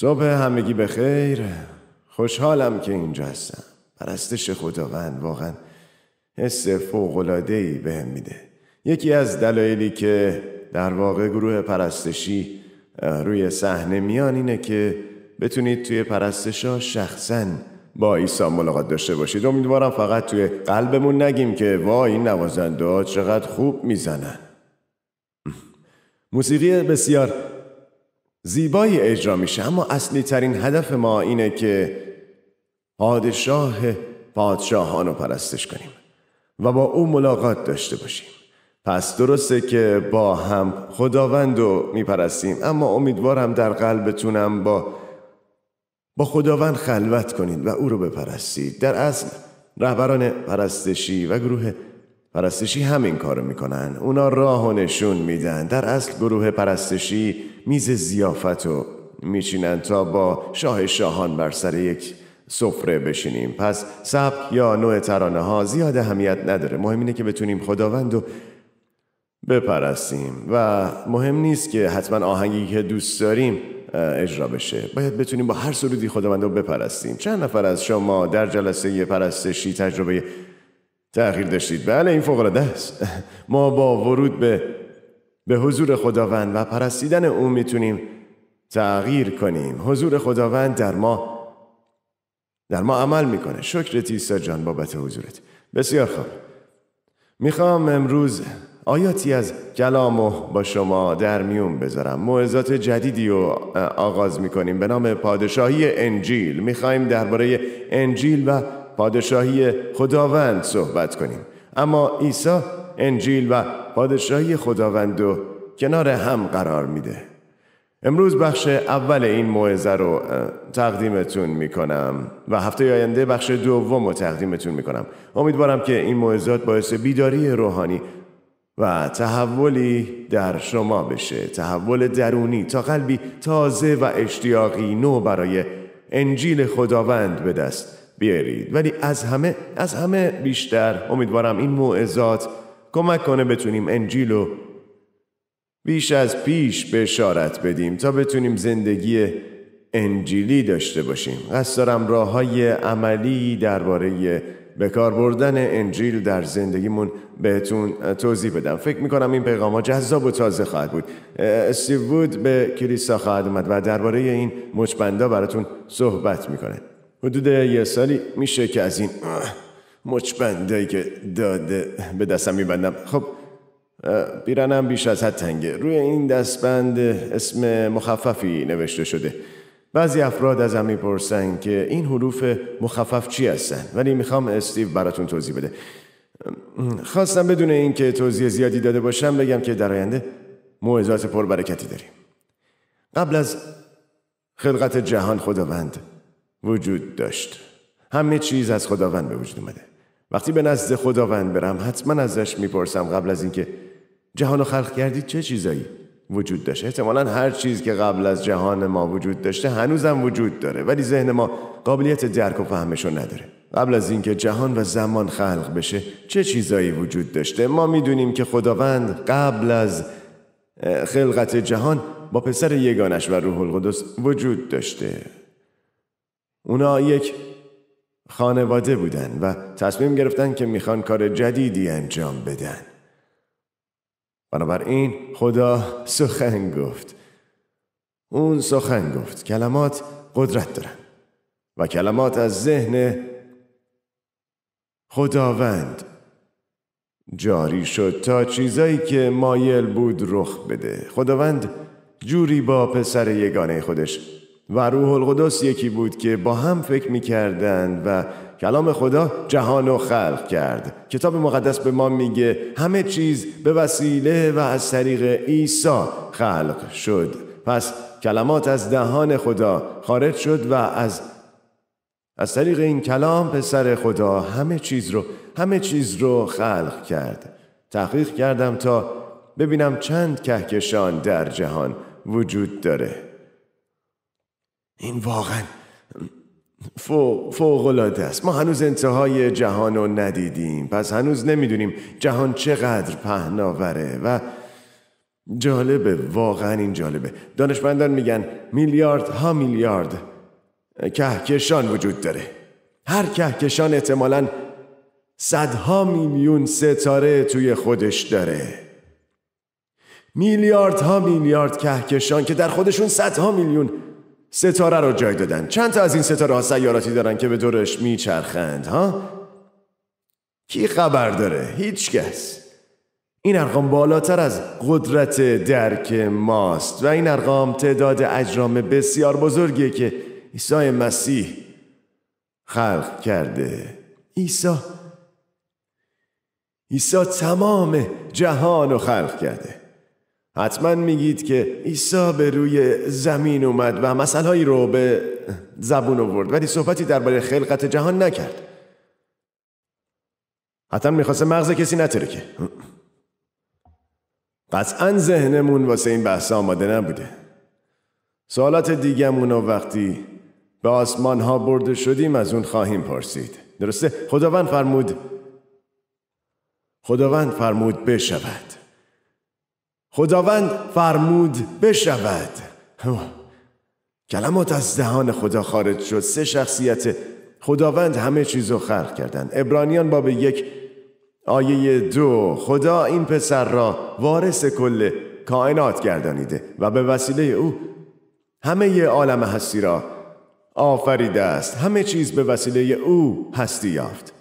صبح همگی به خیر خوشحالم که اینجا هستم پرستش خداوند واقعا حس فوقلادهی به هم میده یکی از دلایلی که در واقع گروه پرستشی روی صحنه میان اینه که بتونید توی پرستش شخصا با عیسی ملاقات داشته باشید امیدوارم فقط توی قلبمون نگیم که وای این نوازنده چقدر خوب میزنن موسیقی بسیار زیبایی اجرا میشه اما اصلی ترین هدف ما اینه که پادشاه پادشاهان رو پرستش کنیم و با او ملاقات داشته باشیم پس درسته که با هم خداوند رو میپرستیم اما امیدوارم در قلبتونم با با خداوند خلوت کنید و او رو بپرستید در اصل رهبران پرستشی و گروه پرستشی همین کارو میکنن اونا راه و نشون میدن در اصل گروه پرستشی میز زیافت رو میچینن تا با شاه شاهان بر سر یک سفره بشینیم پس سبک یا نوع ترانه ها زیاد اهمیت نداره مهم اینه که بتونیم خداوند رو بپرستیم و مهم نیست که حتما آهنگی که دوست داریم اجرا بشه باید بتونیم با هر سرودی خداوند رو بپرستیم چند نفر از شما در جلسه پرستشی تجربه تغییر داشتید بله این العاده است ما با ورود به به حضور خداوند و پرستیدن او میتونیم تغییر کنیم حضور خداوند در ما در ما عمل میکنه شکر تیسا جان بابت حضورت بسیار خوب میخوام امروز آیاتی از کلامو با شما در میون بذارم موعظات جدیدی رو آغاز میکنیم به نام پادشاهی انجیل میخوایم درباره انجیل و پادشاهی خداوند صحبت کنیم اما عیسی انجیل و پادشاهی خداوند رو کنار هم قرار میده امروز بخش اول این موعظه رو تقدیمتون میکنم و هفته آینده بخش دوم رو تقدیمتون میکنم امیدوارم که این موعظات باعث بیداری روحانی و تحولی در شما بشه تحول درونی تا قلبی تازه و اشتیاقی نو برای انجیل خداوند به دست بیارید ولی از همه از همه بیشتر امیدوارم این موعظات کمک کنه بتونیم انجیل رو بیش از پیش بشارت بدیم تا بتونیم زندگی انجیلی داشته باشیم قصد دارم راه های عملی درباره به کار بردن انجیل در زندگیمون بهتون توضیح بدم فکر میکنم این پیغام ها جذاب و تازه خواهد بود سیوود به کلیسا خواهد اومد و درباره این مچبندا براتون صحبت میکنه حدود یه سالی میشه که از این مچبندهایی که داده به دستم میبندم خب بیرنم بیش از حد تنگه روی این دستبند اسم مخففی نوشته شده بعضی افراد ازم میپرسن که این حروف مخفف چی هستن ولی میخوام استیو براتون توضیح بده خواستم بدون اینکه توضیح زیادی داده باشم بگم که در آینده موعظات پربرکتی داریم قبل از خلقت جهان خداوند وجود داشت همه چیز از خداوند به وجود اومده وقتی به نزد خداوند برم حتما ازش میپرسم قبل از اینکه جهان رو خلق کردید چه چیزایی وجود داشت احتمالا هر چیز که قبل از جهان ما وجود داشته هنوزم وجود داره ولی ذهن ما قابلیت درک و رو نداره قبل از اینکه جهان و زمان خلق بشه چه چیزایی وجود داشته ما میدونیم که خداوند قبل از خلقت جهان با پسر یگانش و روح القدس وجود داشته اونا یک خانواده بودن و تصمیم گرفتن که میخوان کار جدیدی انجام بدن بنابراین خدا سخن گفت اون سخن گفت کلمات قدرت دارن و کلمات از ذهن خداوند جاری شد تا چیزایی که مایل بود رخ بده خداوند جوری با پسر یگانه خودش و روح القدس یکی بود که با هم فکر می و کلام خدا جهان خلق کرد کتاب مقدس به ما میگه همه چیز به وسیله و از طریق عیسی خلق شد پس کلمات از دهان خدا خارج شد و از از طریق این کلام پسر خدا همه چیز رو همه چیز رو خلق کرد تحقیق کردم تا ببینم چند کهکشان در جهان وجود داره این واقعا فوق العاده است ما هنوز انتهای جهان رو ندیدیم پس هنوز نمیدونیم جهان چقدر پهناوره و جالبه واقعا این جالبه دانشمندان میگن میلیارد ها میلیارد کهکشان وجود داره هر کهکشان احتمالا صدها میلیون ستاره توی خودش داره میلیارد ها میلیارد کهکشان که در خودشون صدها میلیون ستاره رو جای دادن چند تا از این ستاره ها سیاراتی دارن که به دورش میچرخند ها؟ کی خبر داره؟ هیچ کس این ارقام بالاتر از قدرت درک ماست و این ارقام تعداد اجرام بسیار بزرگیه که عیسی مسیح خلق کرده عیسی عیسی تمام جهان رو خلق کرده حتما میگید که عیسی به روی زمین اومد و مسئلهایی رو به زبون آورد ولی صحبتی درباره خلقت جهان نکرد حتما میخواسته مغز کسی نترکه قطعا ذهنمون واسه این بحث آماده نبوده سوالات دیگمون وقتی به آسمان ها برده شدیم از اون خواهیم پرسید درسته؟ خداوند فرمود خداوند فرمود بشود خداوند فرمود بشود کلمات از دهان خدا خارج شد سه شخصیت خداوند همه چیز رو خلق کردند ابرانیان باب یک آیه دو خدا این پسر را وارث کل کائنات گردانیده و به وسیله او همه عالم هستی را آفریده است همه چیز به وسیله او هستی یافت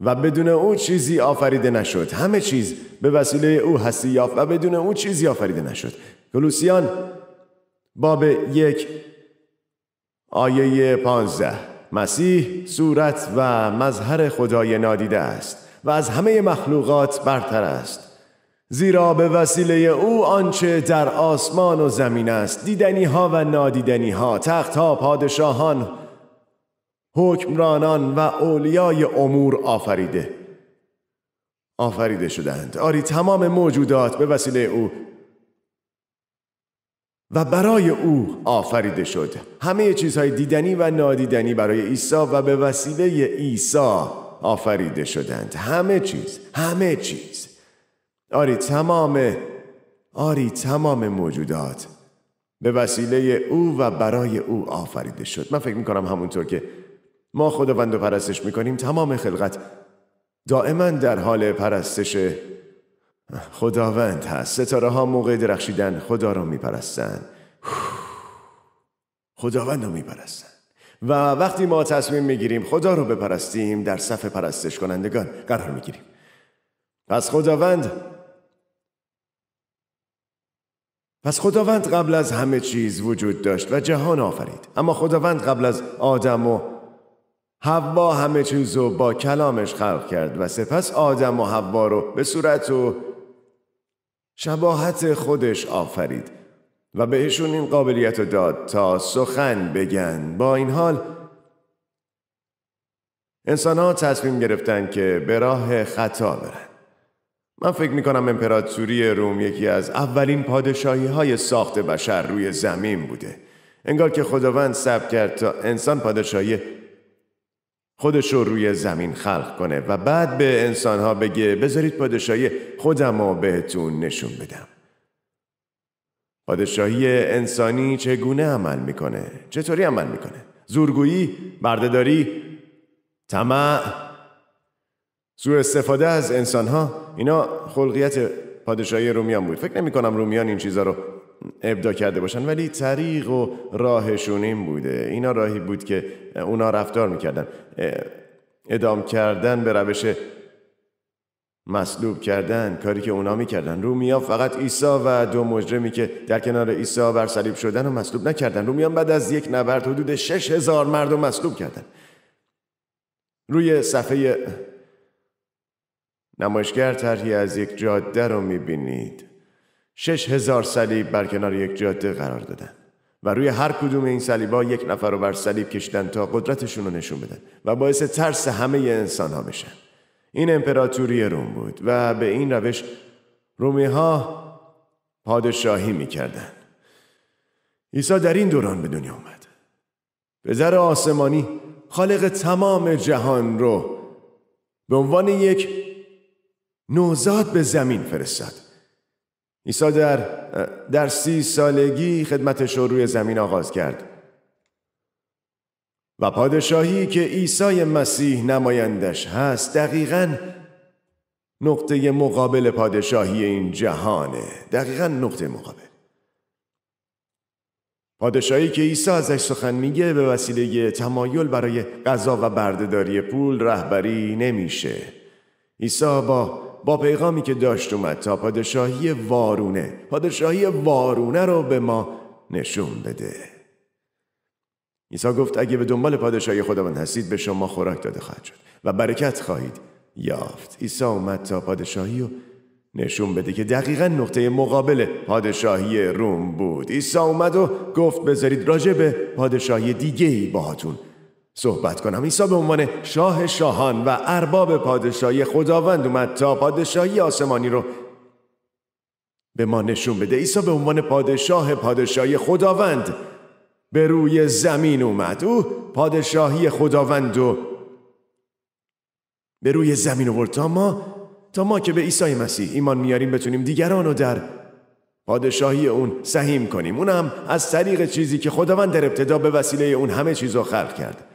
و بدون او چیزی آفریده نشد همه چیز به وسیله او هستی یافت و بدون او چیزی آفریده نشد کلوسیان باب یک آیه پانزده مسیح صورت و مظهر خدای نادیده است و از همه مخلوقات برتر است زیرا به وسیله او آنچه در آسمان و زمین است دیدنی ها و نادیدنی ها تخت ها پادشاهان حکمرانان و اولیای امور آفریده آفریده شدند آری تمام موجودات به وسیله او و برای او آفریده شد همه چیزهای دیدنی و نادیدنی برای عیسی و به وسیله عیسی آفریده شدند همه چیز همه چیز آری تمام آری تمام موجودات به وسیله او و برای او آفریده شد من فکر میکنم همونطور که ما خداوند و پرستش میکنیم تمام خلقت دائما در حال پرستش خداوند هست ستاره ها موقع درخشیدن خدا را میپرستن خداوند را میپرستن و وقتی ما تصمیم میگیریم خدا رو بپرستیم در صف پرستش کنندگان قرار میگیریم پس خداوند پس خداوند قبل از همه چیز وجود داشت و جهان آفرید اما خداوند قبل از آدم و حوا همه چیز رو با کلامش خلق کرد و سپس آدم و حوا رو به صورت و شباهت خودش آفرید و بهشون این قابلیت رو داد تا سخن بگن با این حال انسان ها تصمیم گرفتن که به راه خطا برن من فکر میکنم امپراتوری روم یکی از اولین پادشاهی های ساخت بشر روی زمین بوده انگار که خداوند سب کرد تا انسان پادشاهی خودش رو روی زمین خلق کنه و بعد به انسانها بگه بذارید پادشاهی خودم رو بهتون نشون بدم. پادشاهی انسانی چگونه عمل میکنه؟ چطوری عمل میکنه؟ زورگویی؟ بردهداری؟ طمع؟ سوء استفاده از انسانها؟ اینا خلقیت پادشاهی رومیان بود. فکر نمی کنم رومیان این چیزا رو ابدا کرده باشن ولی طریق و راهشون این بوده اینا راهی بود که اونا رفتار میکردن ادام کردن به روش مصلوب کردن کاری که اونا میکردن رومیا فقط عیسی و دو مجرمی که در کنار عیسی بر صلیب شدن و مصلوب نکردن رومیان بعد از یک نبرد حدود شش هزار مرد و مصلوب کردن روی صفحه نمایشگر ترهی از یک جاده رو میبینید شش هزار صلیب بر کنار یک جاده قرار دادن و روی هر کدوم این صلیبا یک نفر رو بر صلیب کشتن تا قدرتشون رو نشون بدن و باعث ترس همه انسان ها بشن این امپراتوری روم بود و به این روش رومی ها پادشاهی میکردن عیسی در این دوران به دنیا اومد پدر آسمانی خالق تمام جهان رو به عنوان یک نوزاد به زمین فرستاد ایسا در در سی سالگی خدمتش رو روی زمین آغاز کرد و پادشاهی که عیسی مسیح نمایندش هست دقیقا نقطه مقابل پادشاهی این جهانه دقیقا نقطه مقابل پادشاهی که عیسی ازش سخن میگه به وسیله تمایل برای غذا و بردهداری پول رهبری نمیشه عیسی با با پیغامی که داشت اومد تا پادشاهی وارونه پادشاهی وارونه رو به ما نشون بده عیسی گفت اگه به دنبال پادشاهی خداوند هستید به شما خوراک داده خواهد شد و برکت خواهید یافت عیسی اومد تا پادشاهی رو نشون بده که دقیقا نقطه مقابل پادشاهی روم بود عیسی اومد و گفت بذارید راجه به پادشاهی دیگه ای باهاتون صحبت کنم عیسی به عنوان شاه شاهان و ارباب پادشاهی خداوند اومد تا پادشاهی آسمانی رو به ما نشون بده عیسی به عنوان پادشاه پادشاهی خداوند به روی زمین اومد او پادشاهی خداوند و به روی زمین آورد تا ما تا ما که به عیسی مسیح ایمان میاریم بتونیم دیگران رو در پادشاهی اون سهیم کنیم اونم از طریق چیزی که خداوند در ابتدا به وسیله اون همه چیز رو خلق کرد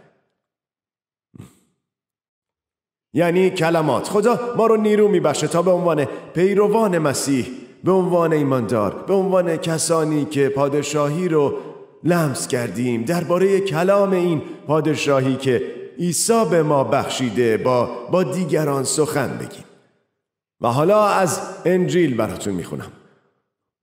یعنی کلمات خدا ما رو نیرو میبخشه تا به عنوان پیروان مسیح به عنوان ایماندار به عنوان کسانی که پادشاهی رو لمس کردیم درباره کلام این پادشاهی که عیسی به ما بخشیده با با دیگران سخن بگیم و حالا از انجیل براتون میخونم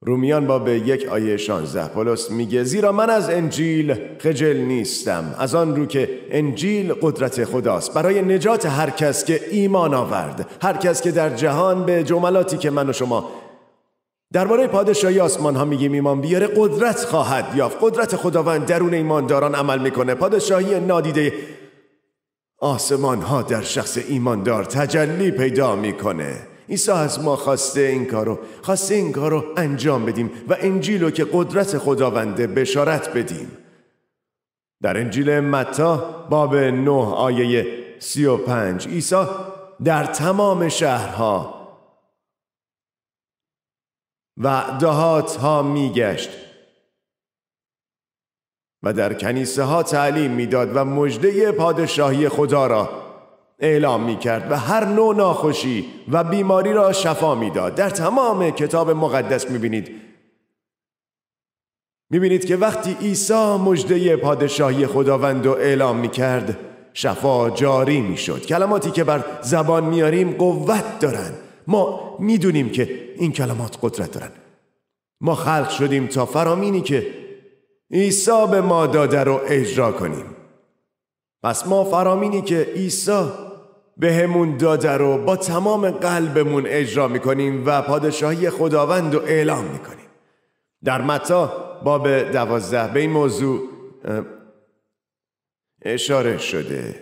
رومیان با به یک آیه 16 پولس میگه زیرا من از انجیل خجل نیستم از آن رو که انجیل قدرت خداست برای نجات هر کس که ایمان آورد هر کس که در جهان به جملاتی که من و شما درباره پادشاهی آسمان ها میگیم ایمان بیاره قدرت خواهد یافت قدرت خداوند درون ایمانداران عمل میکنه پادشاهی نادیده آسمان ها در شخص ایماندار تجلی پیدا میکنه عیسی از ما خواسته این کارو خواسته این کارو انجام بدیم و انجیل رو که قدرت خداونده بشارت بدیم در انجیل متا باب 9 آیه 35 عیسی در تمام شهرها و دهات ها میگشت و در کنیسه ها تعلیم میداد و مجده پادشاهی خدا را اعلام می کرد و هر نوع ناخوشی و بیماری را شفا میداد در تمام کتاب مقدس می بینید می بینید که وقتی عیسی مجده پادشاهی خداوند و اعلام می کرد شفا جاری می شد کلماتی که بر زبان میاریم قوت دارند ما میدونیم که این کلمات قدرت دارند ما خلق شدیم تا فرامینی که عیسی به ما داده رو اجرا کنیم پس ما فرامینی که عیسی به همون داده رو با تمام قلبمون اجرا میکنیم و پادشاهی خداوند رو اعلام میکنیم در متا باب دوازده به این موضوع اشاره شده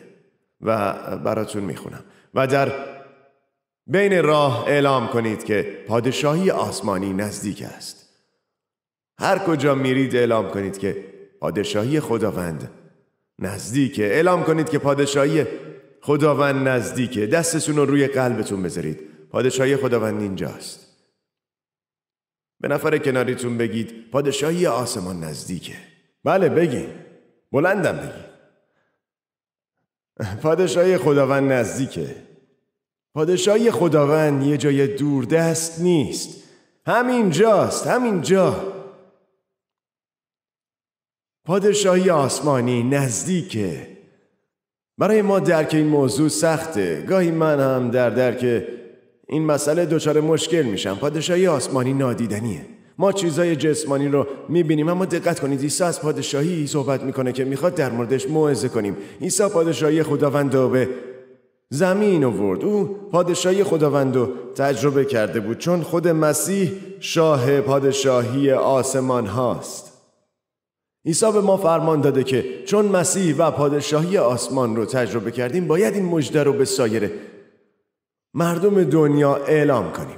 و براتون میخونم و در بین راه اعلام کنید که پادشاهی آسمانی نزدیک است هر کجا میرید اعلام کنید که پادشاهی خداوند نزدیک اعلام کنید که پادشاهی خداوند نزدیکه دستتون رو روی قلبتون بذارید پادشاهی خداوند اینجاست به نفر کناریتون بگید پادشاهی آسمان نزدیکه بله بگید بلندم بگید پادشاهی خداوند نزدیکه پادشاهی خداوند یه جای دوردست نیست همین جاست همین جا پادشاهی آسمانی نزدیکه برای ما درک این موضوع سخته گاهی من هم در درک این مسئله دچار مشکل میشم پادشاهی آسمانی نادیدنیه ما چیزای جسمانی رو میبینیم اما دقت کنید عیسی از پادشاهی صحبت میکنه که میخواد در موردش موعظه کنیم عیسی پادشاهی خداوند رو به زمین آورد او پادشاهی خداوند رو تجربه کرده بود چون خود مسیح شاه پادشاهی آسمان هاست عیسی به ما فرمان داده که چون مسیح و پادشاهی آسمان رو تجربه کردیم باید این مژده رو به سایر مردم دنیا اعلام کنیم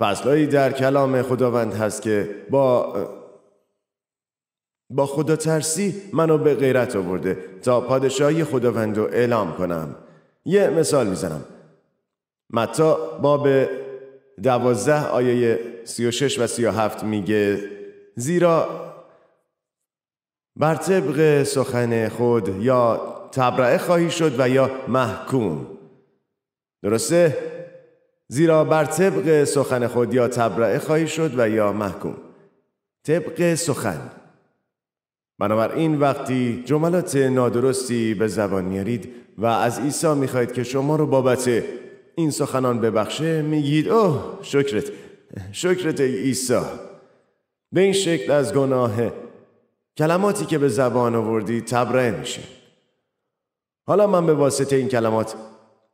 فصلهایی در کلام خداوند هست که با با خدا ترسی منو به غیرت آورده تا پادشاهی خداوند رو اعلام کنم یه مثال میزنم متا باب دوازده آیه سی و هفت میگه زیرا بر طبق سخن خود یا تبرعه خواهی شد و یا محکوم درسته؟ زیرا بر طبق سخن خود یا تبرعه خواهی شد و یا محکوم طبق سخن بنابراین وقتی جملات نادرستی به زبان میارید و از عیسی میخواهید که شما رو بابت این سخنان ببخشه میگید اوه شکرت شکرت عیسی به این شکل از گناه کلماتی که به زبان آوردی تبره میشه حالا من به واسطه این کلمات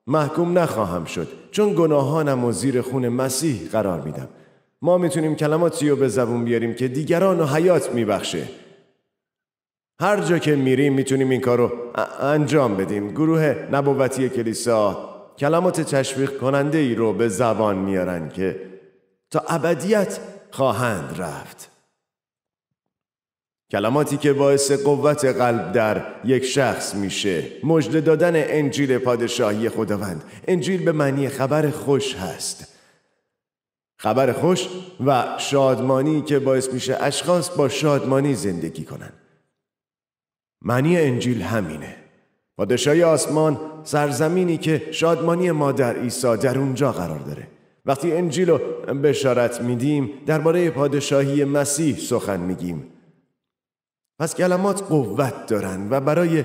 محکوم نخواهم شد چون گناهانم و زیر خون مسیح قرار میدم ما میتونیم کلماتی رو به زبون بیاریم که دیگران و حیات میبخشه هر جا که میریم میتونیم این کارو انجام بدیم گروه نبوتی کلیسا کلمات تشویق کننده ای رو به زبان میارن که تا ابدیت خواهند رفت کلماتی که باعث قوت قلب در یک شخص میشه مجد دادن انجیل پادشاهی خداوند انجیل به معنی خبر خوش هست خبر خوش و شادمانی که باعث میشه اشخاص با شادمانی زندگی کنن معنی انجیل همینه پادشاهی آسمان سرزمینی که شادمانی ما در عیسی در اونجا قرار داره وقتی انجیل رو بشارت میدیم درباره پادشاهی مسیح سخن میگیم پس کلمات قوت دارن و برای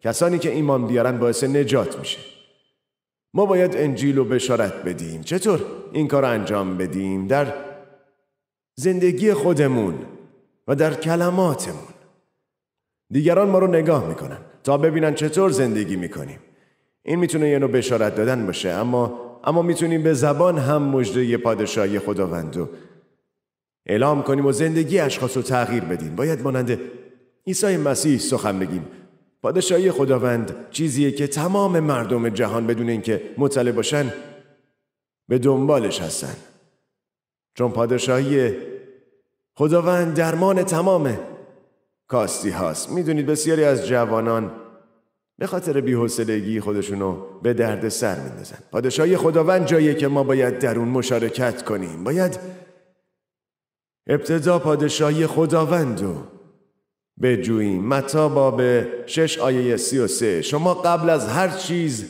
کسانی که ایمان بیارن باعث نجات میشه ما باید انجیل و بشارت بدیم چطور این کار انجام بدیم در زندگی خودمون و در کلماتمون دیگران ما رو نگاه میکنن تا ببینن چطور زندگی میکنیم این میتونه یه نوع بشارت دادن باشه اما اما میتونیم به زبان هم مجده پادشاهی خداوند و اعلام کنیم و زندگی اشخاص رو تغییر بدیم باید مانند عیسی مسیح سخن بگیم پادشاهی خداوند چیزیه که تمام مردم جهان بدون اینکه مطلع باشن به دنبالش هستن چون پادشاهی خداوند درمان تمام کاستی هاست میدونید بسیاری از جوانان به خاطر بیحسلگی خودشونو به درد سر میندازن پادشاهی خداوند جاییه که ما باید در اون مشارکت کنیم باید ابتدا پادشاهی و بجوییم متا باب شش آیه سی و سه شما قبل از هر چیز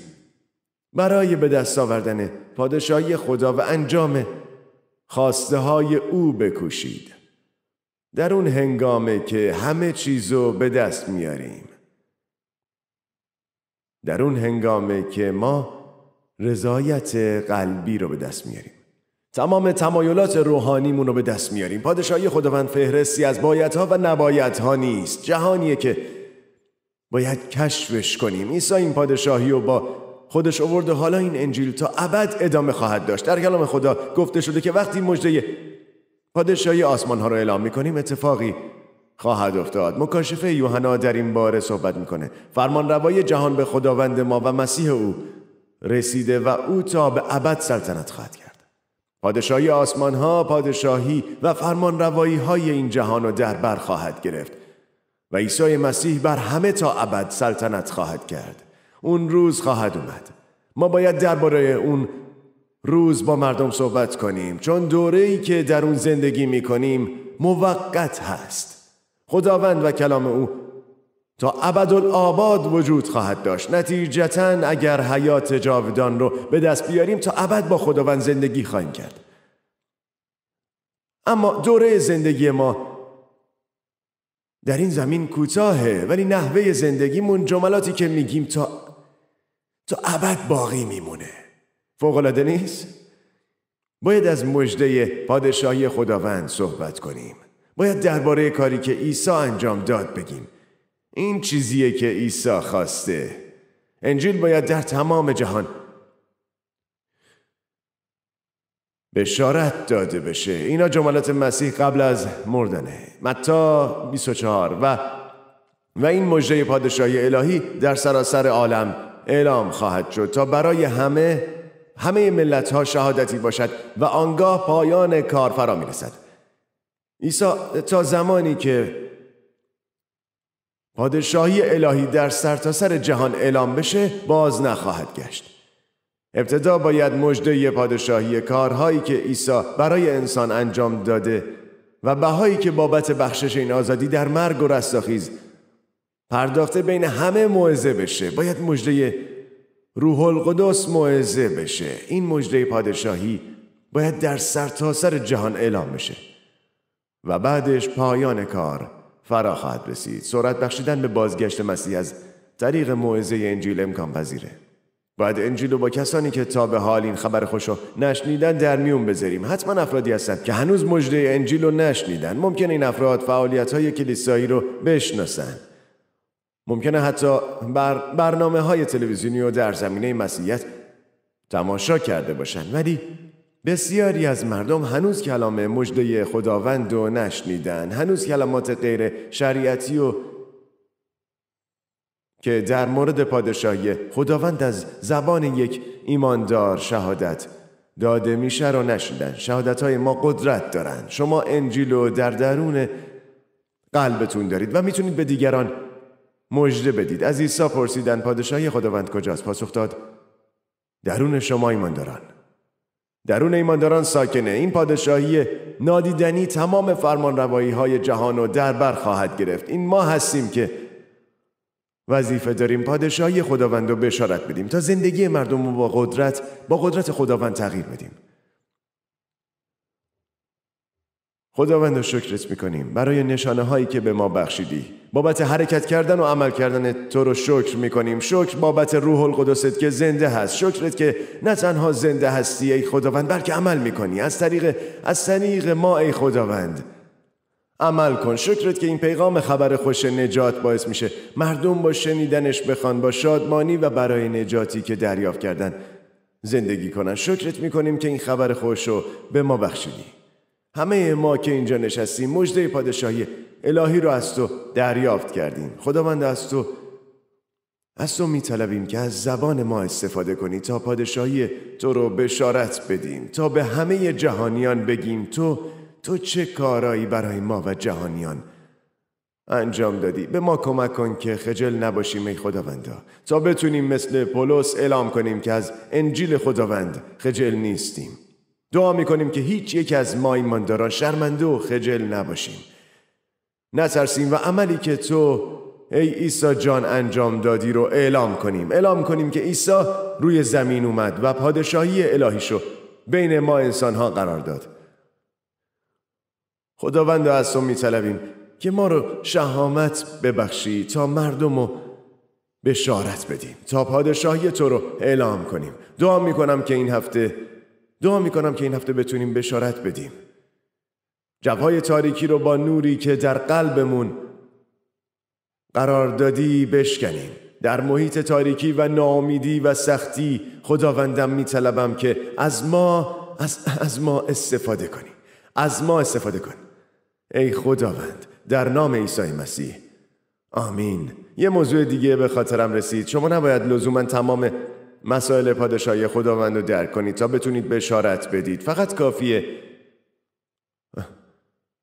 برای به دست آوردن پادشاهی خدا و انجام خواسته های او بکوشید در اون هنگامه که همه چیزو به دست میاریم در اون هنگامه که ما رضایت قلبی رو به دست میاریم تمام تمایلات روحانیمون رو به دست میاریم پادشاهی خداوند فهرستی از بایدها و نبایدها نیست جهانیه که باید کشفش کنیم عیسی این پادشاهی رو با خودش آورد حالا این انجیل تا ابد ادامه خواهد داشت در کلام خدا گفته شده که وقتی مژده پادشاهی آسمان ها رو اعلام میکنیم اتفاقی خواهد افتاد مکاشفه یوحنا در این باره صحبت میکنه فرمان روای جهان به خداوند ما و مسیح او رسیده و او تا به ابد سلطنت خواهد کرد پادشاهی آسمان ها، پادشاهی و فرمان های این جهان رو در بر خواهد گرفت و عیسی مسیح بر همه تا ابد سلطنت خواهد کرد. اون روز خواهد اومد. ما باید درباره اون روز با مردم صحبت کنیم چون دوره ای که در اون زندگی می کنیم موقت هست. خداوند و کلام او تا ابدالآباد وجود خواهد داشت نتیجتا اگر حیات جاودان رو به دست بیاریم تا ابد با خداوند زندگی خواهیم کرد اما دوره زندگی ما در این زمین کوتاهه ولی نحوه زندگیمون جملاتی که میگیم تا تا ابد باقی میمونه فوقالعاده نیست باید از مژده پادشاهی خداوند صحبت کنیم باید درباره کاری که عیسی انجام داد بگیم این چیزیه که عیسی خواسته انجیل باید در تمام جهان بشارت داده بشه اینا جملات مسیح قبل از مردنه متا 24 و و این مژده پادشاهی الهی در سراسر عالم اعلام خواهد شد تا برای همه همه ملت ها شهادتی باشد و آنگاه پایان کار فرا می رسد. تا زمانی که پادشاهی الهی در سرتاسر سر جهان اعلام بشه باز نخواهد گشت ابتدا باید مجده پادشاهی کارهایی که عیسی برای انسان انجام داده و بهایی که بابت بخشش این آزادی در مرگ و رستاخیز پرداخته بین همه موعظه بشه باید مجده روح القدس موعظه بشه این مجده پادشاهی باید در سرتاسر سر جهان اعلام بشه و بعدش پایان کار فرا خواهد رسید سرعت بخشیدن به بازگشت مسیح از طریق موعظه انجیل امکان پذیره باید انجیل رو با کسانی که تا به حال این خبر خوش رو نشنیدن در میون بذاریم حتما افرادی هستند که هنوز مژده انجیل رو نشنیدن ممکن این افراد فعالیت های کلیسایی رو بشناسند ممکنه حتی بر برنامه های تلویزیونی و در زمینه مسیحیت تماشا کرده باشند ولی بسیاری از مردم هنوز کلام مجده خداوند رو نشنیدن هنوز کلمات غیر شریعتی و که در مورد پادشاهی خداوند از زبان یک ایماندار شهادت داده میشه رو نشیدن شهادت های ما قدرت دارند شما انجیل رو در درون قلبتون دارید و میتونید به دیگران مژده بدید از عیسی پرسیدن پادشاهی خداوند کجاست پاسخ داد درون شما ایمانداران درون ایمانداران ساکنه این پادشاهی نادیدنی تمام فرمان روایی های جهان و در خواهد گرفت این ما هستیم که وظیفه داریم پادشاهی خداوند رو بشارت بدیم تا زندگی مردم رو با قدرت با قدرت خداوند تغییر بدیم خداوند و شکرت میکنیم برای نشانه هایی که به ما بخشیدی بابت حرکت کردن و عمل کردن تو رو شکر میکنیم شکر بابت روح القدست که زنده هست شکرت که نه تنها زنده هستی ای خداوند بلکه عمل میکنی از طریق از طریق ما ای خداوند عمل کن شکرت که این پیغام خبر خوش نجات باعث میشه مردم با شنیدنش بخوان با شادمانی و برای نجاتی که دریافت کردن زندگی کنن شکرت میکنیم که این خبر خوش رو به ما بخشیدی همه ما که اینجا نشستیم مژده پادشاهی الهی رو از تو دریافت کردیم خداوند از تو از تو میطلبیم که از زبان ما استفاده کنی تا پادشاهی تو رو بشارت بدیم تا به همه جهانیان بگیم تو تو چه کارایی برای ما و جهانیان انجام دادی به ما کمک کن که خجل نباشیم ای خداوندا تا بتونیم مثل پولس اعلام کنیم که از انجیل خداوند خجل نیستیم دعا میکنیم که هیچ یک از ما ایمانداران شرمنده و خجل نباشیم نترسیم و عملی که تو ای عیسی جان انجام دادی رو اعلام کنیم اعلام کنیم که عیسی روی زمین اومد و پادشاهی الهیشو بین ما انسانها قرار داد خداوند از تو میطلبیم که ما رو شهامت ببخشی تا مردم رو بشارت بدیم تا پادشاهی تو رو اعلام کنیم دعا میکنم که این هفته دعا میکنم که این هفته بتونیم بشارت بدیم جبهای تاریکی رو با نوری که در قلبمون قرار دادی بشکنیم در محیط تاریکی و نامیدی و سختی خداوندم میطلبم که از ما از, از ما استفاده کنی از ما استفاده کن ای خداوند در نام عیسی مسیح آمین یه موضوع دیگه به خاطرم رسید شما نباید لزوما تمام مسائل پادشاهی خداوند رو درک کنید تا بتونید بشارت بدید فقط کافیه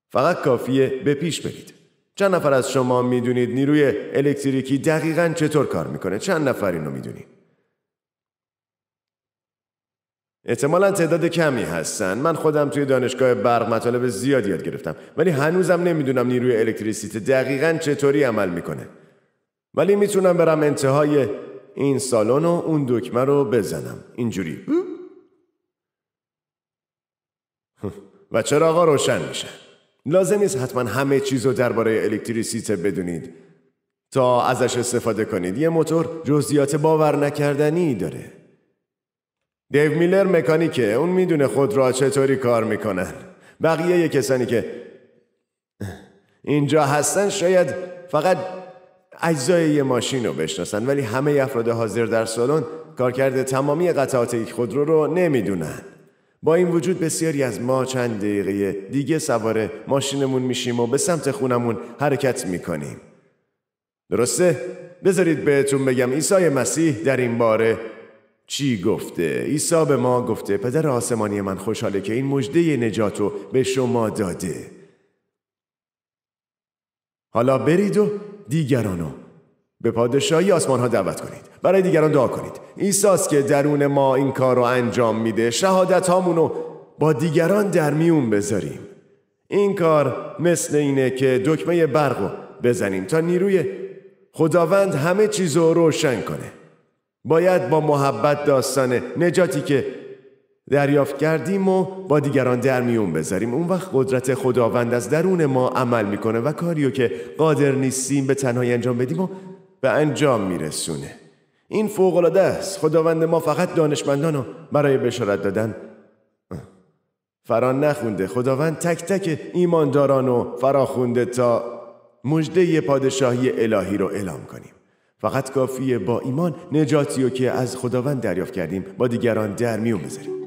فقط کافیه به پیش برید چند نفر از شما میدونید نیروی الکتریکی دقیقا چطور کار میکنه چند نفر اینو میدونید احتمالا تعداد کمی هستن من خودم توی دانشگاه برق مطالب زیادی یاد گرفتم ولی هنوزم نمیدونم نیروی الکتریسیته دقیقا چطوری عمل میکنه ولی میتونم برم انتهای این سالن و اون دکمه رو بزنم اینجوری و چرا آقا روشن میشه لازم نیست حتما همه چیز رو درباره الکتریسیته بدونید تا ازش استفاده کنید یه موتور جزئیات باور نکردنی داره دیو میلر مکانیکه اون میدونه خود را چطوری کار میکنن بقیه یه کسانی که اینجا هستن شاید فقط اجزای یه ماشین رو بشناسن ولی همه افراد حاضر در سالن کارکرد تمامی قطعات یک خودرو رو نمیدونن با این وجود بسیاری از ما چند دقیقه دیگه سوار ماشینمون میشیم و به سمت خونمون حرکت میکنیم درسته؟ بذارید بهتون بگم عیسی مسیح در این باره چی گفته؟ عیسی به ما گفته پدر آسمانی من خوشحاله که این مجده نجات رو به شما داده حالا برید و دیگرانو به پادشاهی آسمان ها دعوت کنید برای دیگران دعا کنید ایساس که درون ما این کار رو انجام میده شهادت هامونو با دیگران در میون بذاریم این کار مثل اینه که دکمه برقو بزنیم تا نیروی خداوند همه چیز رو روشن کنه باید با محبت داستان نجاتی که دریافت کردیم و با دیگران در میون بذاریم اون وقت قدرت خداوند از درون ما عمل میکنه و کاریو که قادر نیستیم به تنهایی انجام بدیم و به انجام میرسونه این فوق العاده است خداوند ما فقط دانشمندان رو برای بشارت دادن فران نخونده خداوند تک تک ایمانداران و فراخونده تا مجده پادشاهی الهی رو اعلام کنیم فقط کافیه با ایمان نجاتی رو که از خداوند دریافت کردیم با دیگران در میون بذاریم